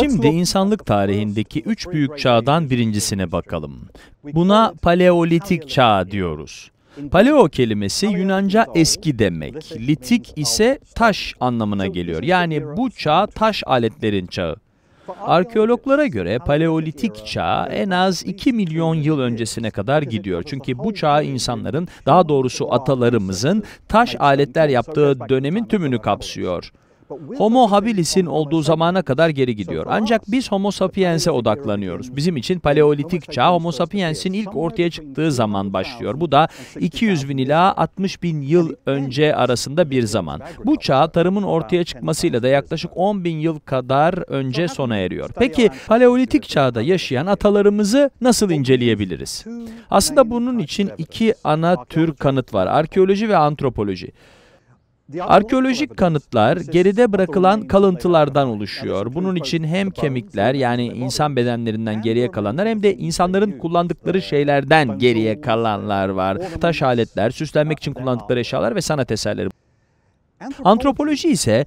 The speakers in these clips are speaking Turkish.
Şimdi insanlık tarihindeki üç büyük çağdan birincisine bakalım. Buna paleolitik çağ diyoruz. Paleo kelimesi Yunanca eski demek. Litik ise taş anlamına geliyor. Yani bu çağ taş aletlerin çağı. Arkeologlara göre paleolitik çağ en az 2 milyon yıl öncesine kadar gidiyor. Çünkü bu çağ insanların, daha doğrusu atalarımızın taş aletler yaptığı dönemin tümünü kapsıyor. Homo habilis'in olduğu zamana kadar geri gidiyor. Ancak biz Homo sapiens'e odaklanıyoruz. Bizim için Paleolitik çağ Homo sapiens'in ilk ortaya çıktığı zaman başlıyor. Bu da 200 bin ila 60 bin yıl önce arasında bir zaman. Bu çağ tarımın ortaya çıkmasıyla da yaklaşık 10 bin yıl kadar önce sona eriyor. Peki Paleolitik çağda yaşayan atalarımızı nasıl inceleyebiliriz? Aslında bunun için iki ana tür kanıt var. Arkeoloji ve antropoloji. Arkeolojik kanıtlar geride bırakılan kalıntılardan oluşuyor. Bunun için hem kemikler yani insan bedenlerinden geriye kalanlar hem de insanların kullandıkları şeylerden geriye kalanlar var. Taş aletler, süslenmek için kullandıkları eşyalar ve sanat eserleri. Antropoloji ise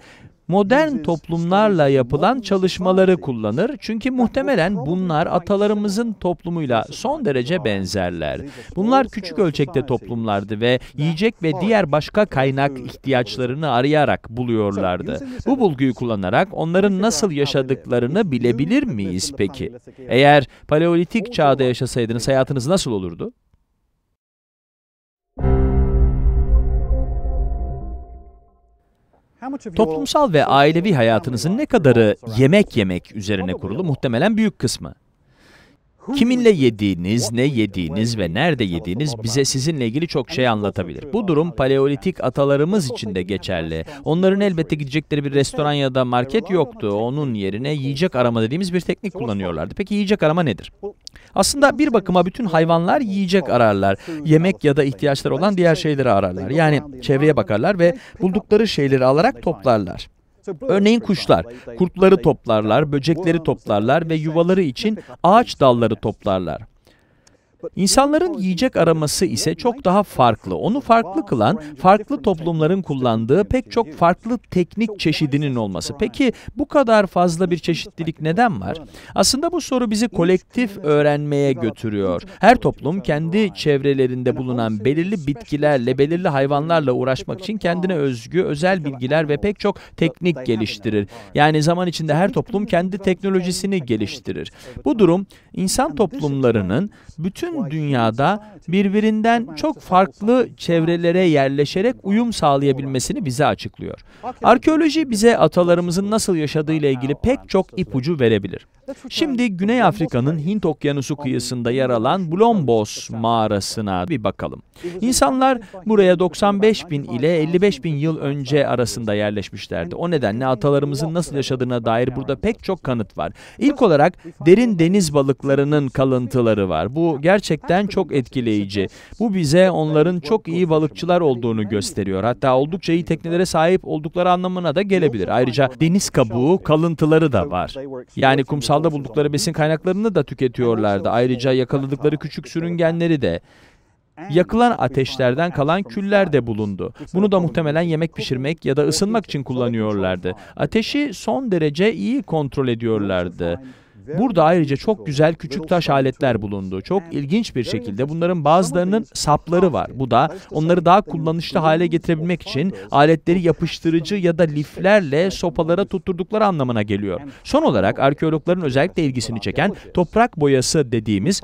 modern toplumlarla yapılan çalışmaları kullanır. Çünkü muhtemelen bunlar atalarımızın toplumuyla son derece benzerler. Bunlar küçük ölçekte toplumlardı ve yiyecek ve diğer başka kaynak ihtiyaçlarını arayarak buluyorlardı. Bu bulguyu kullanarak onların nasıl yaşadıklarını bilebilir miyiz peki? Eğer Paleolitik çağda yaşasaydınız hayatınız nasıl olurdu? Toplumsal ve ailevi hayatınızın ne kadarı yemek yemek üzerine kurulu muhtemelen büyük kısmı. Kiminle yediğiniz, ne yediğiniz ve nerede yediğiniz bize sizinle ilgili çok şey anlatabilir. Bu durum paleolitik atalarımız için de geçerli. Onların elbette gidecekleri bir restoran ya da market yoktu. Onun yerine yiyecek arama dediğimiz bir teknik kullanıyorlardı. Peki yiyecek arama nedir? Aslında bir bakıma bütün hayvanlar yiyecek ararlar. Yemek ya da ihtiyaçları olan diğer şeyleri ararlar. Yani çevreye bakarlar ve buldukları şeyleri alarak toplarlar. Örneğin kuşlar, kurtları toplarlar, böcekleri toplarlar ve yuvaları için ağaç dalları toplarlar. İnsanların yiyecek araması ise çok daha farklı. Onu farklı kılan, farklı toplumların kullandığı pek çok farklı teknik çeşidinin olması. Peki bu kadar fazla bir çeşitlilik neden var? Aslında bu soru bizi kolektif öğrenmeye götürüyor. Her toplum kendi çevrelerinde bulunan belirli bitkilerle, belirli hayvanlarla uğraşmak için kendine özgü özel bilgiler ve pek çok teknik geliştirir. Yani zaman içinde her toplum kendi teknolojisini geliştirir. Bu durum insan toplumlarının bütün bütün dünyada birbirinden çok farklı çevrelere yerleşerek uyum sağlayabilmesini bize açıklıyor. Arkeoloji bize atalarımızın nasıl yaşadığıyla ilgili pek çok ipucu verebilir. Şimdi Güney Afrika'nın Hint Okyanusu kıyısında yer alan Blombos mağarasına bir bakalım. İnsanlar buraya 95 bin ile 55 bin yıl önce arasında yerleşmişlerdi. O nedenle atalarımızın nasıl yaşadığına dair burada pek çok kanıt var. İlk olarak derin deniz balıklarının kalıntıları var. Bu gerçekten çok etkileyici. Bu bize onların çok iyi balıkçılar olduğunu gösteriyor. Hatta oldukça iyi teknelere sahip oldukları anlamına da gelebilir. Ayrıca deniz kabuğu kalıntıları da var. Yani kumsal Kanalda buldukları besin kaynaklarını da tüketiyorlardı. Ayrıca yakaladıkları küçük sürüngenleri de. Yakılan ateşlerden kalan küller de bulundu. Bunu da muhtemelen yemek pişirmek ya da ısınmak için kullanıyorlardı. Ateşi son derece iyi kontrol ediyorlardı. Burada ayrıca çok güzel küçük taş aletler bulundu. Çok ilginç bir şekilde bunların bazılarının sapları var. Bu da onları daha kullanışlı hale getirebilmek için aletleri yapıştırıcı ya da şey. liflerle sopalara tutturdukları anlamına geliyor. Son olarak arkeologların özellikle ilgisini çeken toprak boyası dediğimiz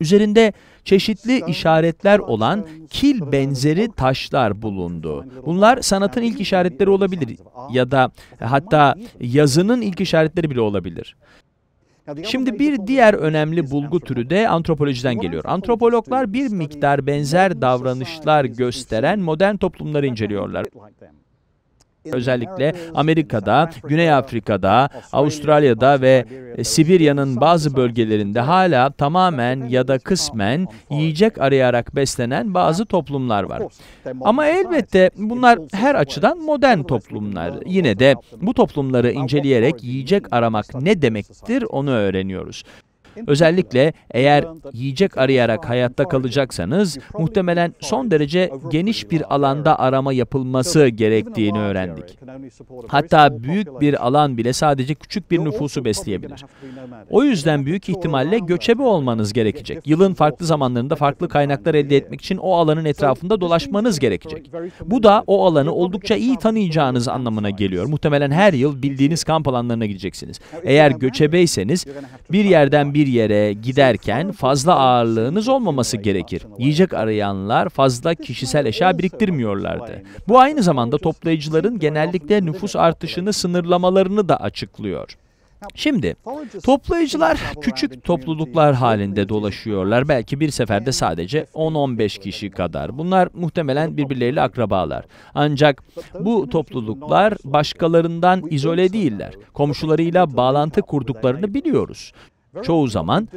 Üzerinde çeşitli işaretler olan kil benzeri taşlar bulundu. Bunlar sanatın ilk işaretleri olabilir ya da hatta yazının ilk işaretleri bile olabilir. Şimdi bir diğer önemli bulgu türü de antropolojiden geliyor. Antropologlar bir miktar benzer davranışlar gösteren modern toplumları inceliyorlar. Özellikle Amerika'da, Güney Afrika'da, Avustralya'da ve e, Sibirya'nın bazı bölgelerinde hala tamamen ya da kısmen yiyecek arayarak beslenen bazı toplumlar var. Ama elbette bunlar her açıdan modern toplumlar. Yine de bu toplumları inceleyerek yiyecek aramak ne demektir onu öğreniyoruz. Özellikle eğer yiyecek arayarak hayatta kalacaksanız muhtemelen son derece geniş bir alanda arama yapılması gerektiğini öğrendik. Hatta büyük bir alan bile sadece küçük bir nüfusu besleyebilir. O yüzden büyük ihtimalle göçebe olmanız gerekecek. Yılın farklı zamanlarında farklı kaynaklar elde etmek için o alanın etrafında dolaşmanız gerekecek. Bu da o alanı oldukça iyi tanıyacağınız anlamına geliyor. Muhtemelen her yıl bildiğiniz kamp alanlarına gideceksiniz. Eğer göçebeyseniz bir yerden bir bir yere giderken fazla ağırlığınız olmaması gerekir. Yiyecek arayanlar fazla kişisel eşya biriktirmiyorlardı. Bu aynı zamanda toplayıcıların genellikle nüfus artışını sınırlamalarını da açıklıyor. Şimdi toplayıcılar küçük topluluklar halinde dolaşıyorlar. Belki bir seferde sadece 10-15 kişi kadar. Bunlar muhtemelen birbirleriyle akrabalar. Ancak bu topluluklar başkalarından izole değiller. Komşularıyla bağlantı kurduklarını biliyoruz. Çoğu zaman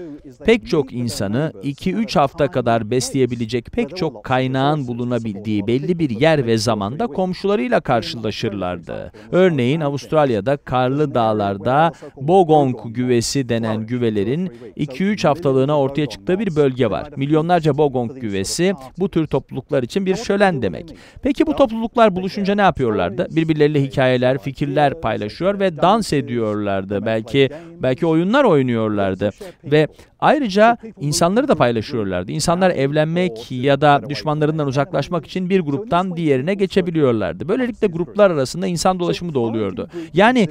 pek çok insanı 2-3 hafta kadar besleyebilecek pek çok kaynağın bulunabildiği belli bir yer ve zamanda komşularıyla karşılaşırlardı. Örneğin Avustralya'da karlı dağlarda Bogong güvesi denen güvelerin 2-3 haftalığına ortaya çıktığı bir bölge var. Milyonlarca Bogong güvesi bu tür topluluklar için bir şölen demek. Peki bu topluluklar buluşunca ne yapıyorlardı? Birbirleriyle hikayeler, fikirler paylaşıyor ve dans ediyorlardı. Belki belki oyunlar oynuyorlardı paylaşıyorlardı. Ve ayrıca insanları da paylaşıyorlardı. İnsanlar evlenmek ya da düşmanlarından uzaklaşmak için bir gruptan diğerine geçebiliyorlardı. Böylelikle gruplar arasında insan dolaşımı da oluyordu. Yani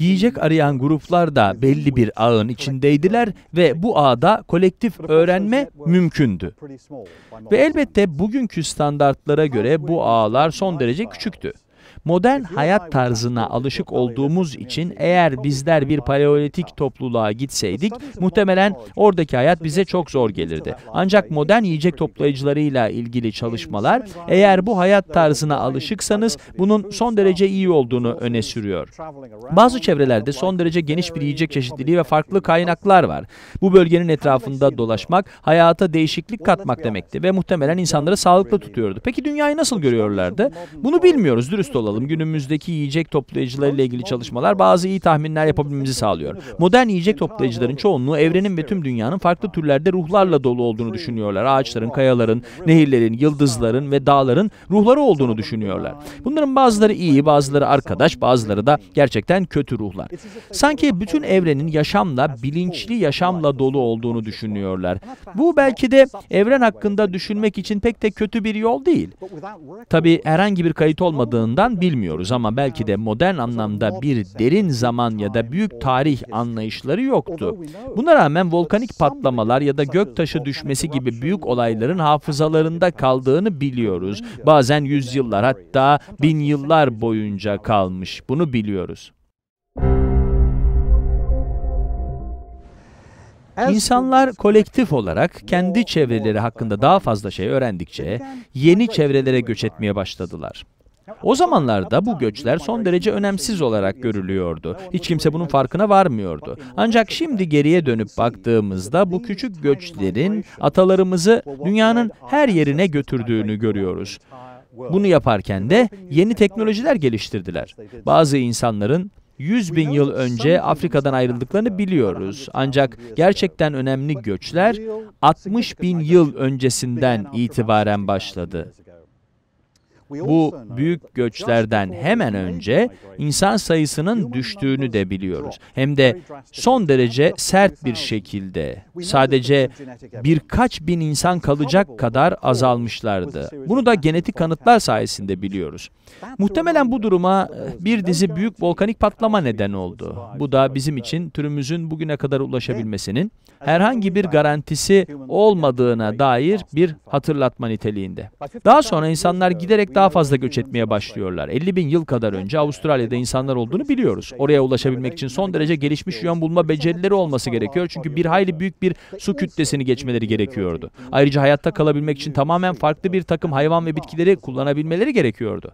Yiyecek arayan gruplar da belli bir ağın içindeydiler ve bu ağda kolektif öğrenme mümkündü. Ve elbette bugünkü standartlara göre bu ağlar son derece küçüktü. Modern hayat tarzına alışık olduğumuz için eğer bizler bir paleolitik uh, topluluğa gitseydik muhtemelen oradaki hayat bize çok zor gelirdi. Ancak modern yiyecek toplayıcılarıyla ilgili çalışmalar eğer bu hayat tarzına alışıksanız bunun son derece iyi olduğunu öne sürüyor. Bazı çevrelerde son derece geniş bir yiyecek çeşitliliği ve farklı kaynaklar var. Bu bölgenin etrafında dolaşmak hayata değişiklik katmak demekti ve muhtemelen insanları sağlıklı tutuyordu. Peki dünyayı nasıl görüyorlardı? Bunu bilmiyoruz dürüst olalım olalım. Günümüzdeki yiyecek ile ilgili çalışmalar bazı iyi tahminler yapabilmemizi sağlıyor. Modern yiyecek toplayıcıların çoğunluğu evrenin ve tüm dünyanın farklı türlerde ruhlarla dolu olduğunu düşünüyorlar. Ağaçların, kayaların, nehirlerin, yıldızların ve dağların ruhları olduğunu düşünüyorlar. Bunların bazıları iyi, bazıları arkadaş, bazıları da gerçekten kötü ruhlar. Sanki bütün evrenin yaşamla, bilinçli yaşamla dolu olduğunu düşünüyorlar. Bu belki de evren hakkında düşünmek için pek de kötü bir yol değil. Tabi herhangi bir kayıt olmadığından bilmiyoruz ama belki de modern anlamda bir derin zaman ya da büyük tarih anlayışları yoktu. Buna rağmen volkanik patlamalar ya da gök taşı düşmesi gibi büyük olayların hafızalarında kaldığını biliyoruz. Bazen yüzyıllar hatta bin yıllar boyunca kalmış. Bunu biliyoruz. İnsanlar kolektif olarak kendi çevreleri hakkında daha fazla şey öğrendikçe yeni çevrelere göç etmeye başladılar. O zamanlarda bu göçler son derece önemsiz olarak görülüyordu. Hiç kimse bunun farkına varmıyordu. Ancak şimdi geriye dönüp baktığımızda bu küçük göçlerin atalarımızı dünyanın her yerine götürdüğünü görüyoruz. Bunu yaparken de yeni teknolojiler geliştirdiler. Bazı insanların 100 bin yıl önce Afrika'dan ayrıldıklarını biliyoruz. Ancak gerçekten önemli göçler 60 bin yıl öncesinden itibaren başladı. Bu büyük göçlerden hemen önce insan sayısının düştüğünü de biliyoruz. Hem de son derece sert bir şekilde sadece birkaç bin insan kalacak kadar azalmışlardı. Bunu da genetik kanıtlar sayesinde biliyoruz. Muhtemelen bu duruma bir dizi büyük volkanik patlama neden oldu. Bu da bizim için türümüzün bugüne kadar ulaşabilmesinin herhangi bir garantisi olmadığına dair bir hatırlatma niteliğinde. Daha sonra insanlar giderek daha daha fazla göç etmeye başlıyorlar. 50 bin yıl kadar önce Avustralya'da insanlar olduğunu biliyoruz. Oraya ulaşabilmek için son derece gelişmiş yön bulma becerileri olması gerekiyor. Çünkü bir hayli büyük bir su kütlesini geçmeleri gerekiyordu. Ayrıca hayatta kalabilmek için tamamen farklı bir takım hayvan ve bitkileri kullanabilmeleri gerekiyordu.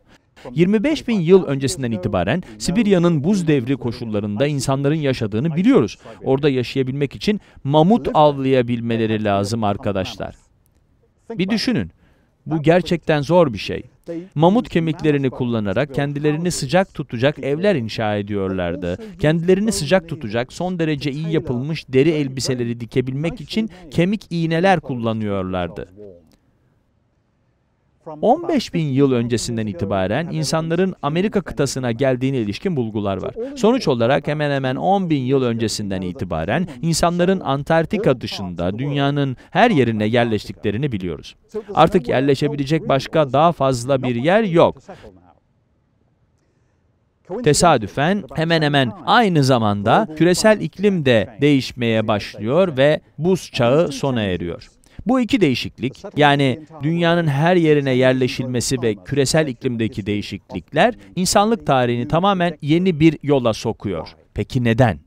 25 bin yıl öncesinden itibaren Sibirya'nın buz devri koşullarında insanların yaşadığını biliyoruz. Orada yaşayabilmek için mamut avlayabilmeleri lazım arkadaşlar. Bir düşünün. Bu gerçekten zor bir şey. Mamut kemiklerini kullanarak kendilerini sıcak tutacak evler inşa ediyorlardı. Kendilerini sıcak tutacak son derece iyi yapılmış deri elbiseleri dikebilmek için kemik iğneler kullanıyorlardı. 15 bin yıl öncesinden itibaren insanların Amerika kıtasına geldiğine ilişkin bulgular var. Sonuç olarak hemen hemen 10 bin yıl öncesinden itibaren insanların Antarktika dışında dünyanın her yerine yerleştiklerini biliyoruz. Artık yerleşebilecek başka daha fazla bir yer yok. Tesadüfen hemen hemen aynı zamanda küresel iklim de değişmeye başlıyor ve buz çağı sona eriyor. Bu iki değişiklik yani dünyanın her yerine yerleşilmesi ve küresel iklimdeki değişiklikler insanlık tarihini tamamen yeni bir yola sokuyor. Peki neden?